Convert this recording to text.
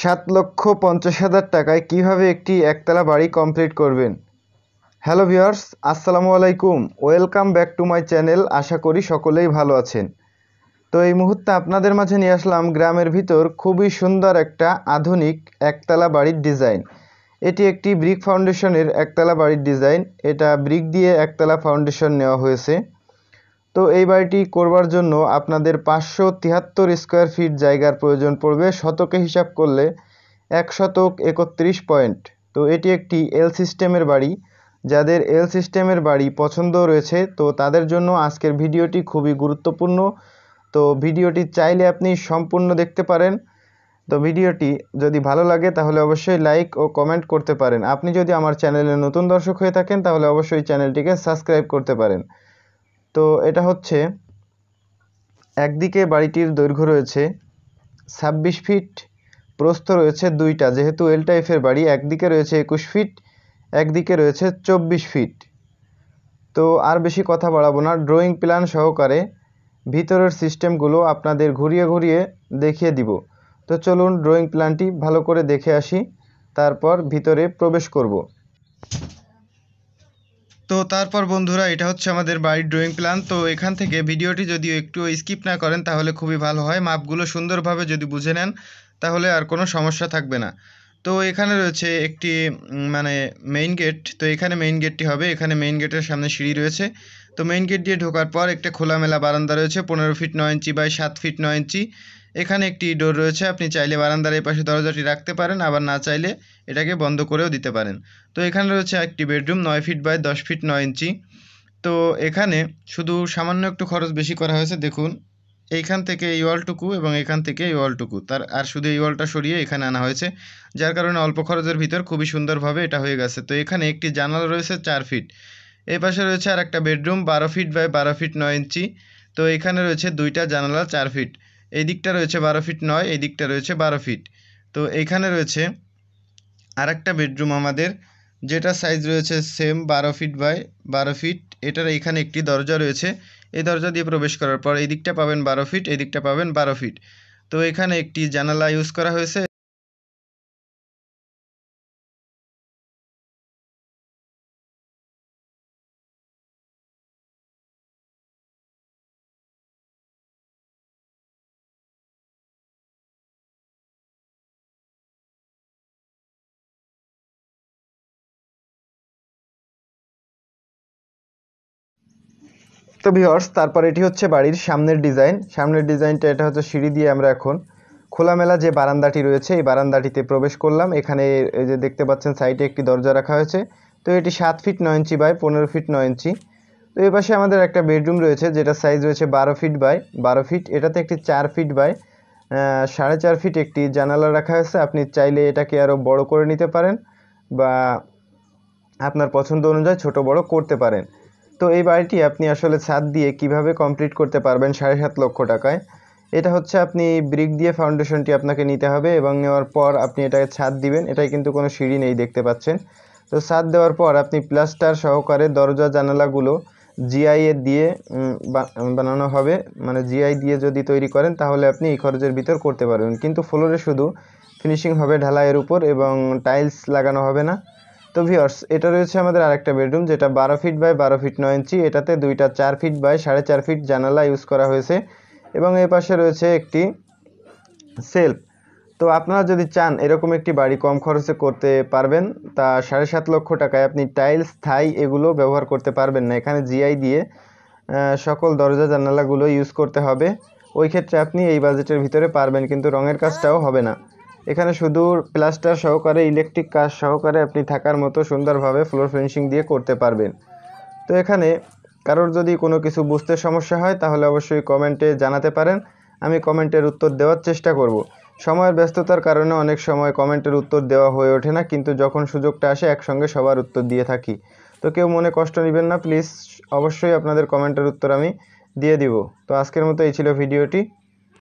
সাত লক্ষ পঞ্চাশ হাজার টাকায় কিভাবে একটি একতলা বাড়ি কমপ্লিট করবেন হ্যালো ভিওর্স আসসালামু আলাইকুম welcome back to my channel আশা করি সকলেই ভালো আছেন তো এই মুহূর্তে আপনাদের মাঝে নিয়ে আসলাম গ্রামের ভিতর খুবই সুন্দর একটা আধুনিক একতলা বাড়ির ডিজাইন এটি একটি ব্রিক ফাউন্ডেশনের একতলা বাড়ির ডিজাইন এটা ব্রিক দিয়ে একতলা ফাউন্ডেশন নেওয়া হয়েছে তো এই বাড়িটি করবার জন্য আপনাদের পাঁচশো তিয়াত্তর স্কোয়ার ফিট জায়গার প্রয়োজন পড়বে শতকে হিসাব করলে এক শতক একত্রিশ পয়েন্ট তো এটি একটি এল সিস্টেমের বাড়ি যাদের এল সিস্টেমের বাড়ি পছন্দ রয়েছে তো তাদের জন্য আজকের ভিডিওটি খুবই গুরুত্বপূর্ণ তো ভিডিওটি চাইলে আপনি সম্পূর্ণ দেখতে পারেন তো ভিডিওটি যদি ভালো লাগে তাহলে অবশ্যই লাইক ও কমেন্ট করতে পারেন আপনি যদি আমার চ্যানেলে নতুন দর্শক হয়ে থাকেন তাহলে অবশ্যই চ্যানেলটিকে সাবস্ক্রাইব করতে পারেন তো এটা হচ্ছে একদিকে বাড়িটির দৈর্ঘ্য রয়েছে ছাব্বিশ ফিট প্রস্থ রয়েছে দুইটা যেহেতু এল টাইপের বাড়ি একদিকে রয়েছে একুশ ফিট একদিকে রয়েছে চব্বিশ ফিট তো আর বেশি কথা বাড়াবো না ড্রয়িং প্ল্যান সহকারে ভিতরের সিস্টেমগুলো আপনাদের ঘুরিয়ে ঘুরিয়ে দেখিয়ে দিব তো চলুন ড্রয়িং প্ল্যানটি ভালো করে দেখে আসি তারপর ভিতরে প্রবেশ করব তো তারপর বন্ধুরা এটা হচ্ছে আমাদের বাড়ির ড্রয়িং প্ল্যান তো এখান থেকে ভিডিওটি যদি একটু স্কিপ না করেন তাহলে খুবই ভালো হয় মাপগুলো সুন্দরভাবে যদি বুঝে নেন তাহলে আর কোনো সমস্যা থাকবে না তো এখানে রয়েছে একটি মানে মেইন গেট তো এখানে মেইন গেটটি হবে এখানে মেইন গেটের সামনে সিঁড়ি রয়েছে তো মেইন গেট দিয়ে ঢোকার পর একটা খোলামেলা বারান্দা রয়েছে পনেরো ফিট নয় ইঞ্চি বাই সাত ফিট নয় ইঞ্চি এখানে একটি ডোর রয়েছে আপনি চাইলে বারান্দার এই পাশে দরজাটি রাখতে পারেন আবার না চাইলে এটাকে বন্ধ করেও দিতে পারেন তো এখানে রয়েছে একটি বেডরুম নয় ফিট বাই দশ ফিট নয় ইঞ্চি তো এখানে শুধু সামান্য একটু খরচ বেশি করা হয়েছে দেখুন এইখান থেকে এই ওয়ালটুকু এবং এখান থেকে এই ওয়ালটুকু তার আর শুধু এই ওয়ালটা সরিয়ে এখানে আনা হয়েছে যার কারণে অল্প খরচের ভিতর খুবই সুন্দরভাবে এটা হয়ে গেছে তো এখানে একটি জানালা রয়েছে চার ফিট এই পাশে রয়েছে আর একটা বেডরুম বারো ফিট বাই বারো ফিট নয় ইঞ্চি তো এখানে রয়েছে দুইটা জানালা চার ফিট এই দিকটা রয়েছে বারো ফিট নয় এই দিকটা রয়েছে বারো ফিট তো এখানে রয়েছে আর একটা বেডরুম আমাদের যেটা সাইজ রয়েছে সেম বারো ফিট বাই বারো ফিট এটার এইখানে একটি দরজা রয়েছে এই দরজা দিয়ে প্রবেশ করার পর এই দিকটা পাবেন বারো ফিট এই দিকটা পাবেন বারো ফিট তো এখানে একটি জানালা ইউজ করা হয়েছে। তো ভিওর্স তারপর এটি হচ্ছে বাড়ির সামনের ডিজাইন সামনের ডিজাইনটা এটা হচ্ছে সিঁড়ি দিয়ে আমরা এখন খোলামেলা যে বারান্দাটি রয়েছে এই বারান্দাটিতে প্রবেশ করলাম এখানে এই যে দেখতে পাচ্ছেন সাইডে একটি দরজা রাখা হয়েছে তো এটি সাত ফিট নয় ইঞ্চি বাই পনেরো ফিট নয় ইঞ্চি তো এই পাশে আমাদের একটা বেডরুম রয়েছে যেটা সাইজ রয়েছে বারো ফিট বাই বারো ফিট এটাতে একটি চার ফিট বাই সাড়ে চার ফিট একটি জানালা রাখা হয়েছে আপনি চাইলে এটাকে আরও বড় করে নিতে পারেন বা আপনার পছন্দ অনুযায়ী ছোট বড় করতে পারেন তো এই বাড়িটি আপনি আসলে ছাদ দিয়ে কিভাবে কমপ্লিট করতে পারবেন সাড়ে সাত লক্ষ টাকায় এটা হচ্ছে আপনি ব্রিক দিয়ে ফাউন্ডেশনটি আপনাকে নিতে হবে এবং নেওয়ার পর আপনি এটাকে ছাদ দিবেন এটাই কিন্তু কোনো সিঁড়ি নেই দেখতে পাচ্ছেন তো ছাদ দেওয়ার পর আপনি প্লাস্টার সহকারে দরজা জানালাগুলো জিআই এ দিয়ে বানানো হবে মানে জিআই দিয়ে যদি তৈরি করেন তাহলে আপনি এই খরচের ভিতর করতে পারবেন কিন্তু ফ্লোরে শুধু ফিনিশিং হবে ঢালাইয়ের উপর এবং টাইলস লাগানো হবে না তো ভিওর্স এটা রয়েছে আমাদের আরেকটা বেডরুম যেটা বারো ফিট বাই বারো ফিট নয় ইঞ্চি এটাতে দুইটা চার ফিট বাই সাড়ে চার ফিট জানালা ইউজ করা হয়েছে এবং এ পাশে রয়েছে একটি সেলফ তো আপনারা যদি চান এরকম একটি বাড়ি কম খরচে করতে পারবেন তা সাড়ে সাত লক্ষ টাকায় আপনি টাইলস থাই এগুলো ব্যবহার করতে পারবেন না এখানে জিআই দিয়ে সকল দরজা জানালাগুলো ইউজ করতে হবে ওই ক্ষেত্রে আপনি এই বাজেটের ভিতরে পারবেন কিন্তু রঙের কাজটাও হবে না এখানে শুধু প্লাস্টার সহকারে ইলেকট্রিক কাজ সহকারে আপনি থাকার মতো সুন্দরভাবে ফ্লোর ফিনিশিং দিয়ে করতে পারবেন তো এখানে কারোর যদি কোনো কিছু বুঝতে সমস্যা হয় তাহলে অবশ্যই কমেন্টে জানাতে পারেন আমি কমেন্টের উত্তর দেওয়ার চেষ্টা করব। সময়ের ব্যস্ততার কারণে অনেক সময় কমেন্টের উত্তর দেওয়া হয়ে ওঠে না কিন্তু যখন সুযোগটা আসে একসঙ্গে সবার উত্তর দিয়ে থাকি তো কেউ মনে কষ্ট নেবেন না প্লিজ অবশ্যই আপনাদের কমেন্টের উত্তর আমি দিয়ে দিব তো আজকের মতো এই ছিল ভিডিওটি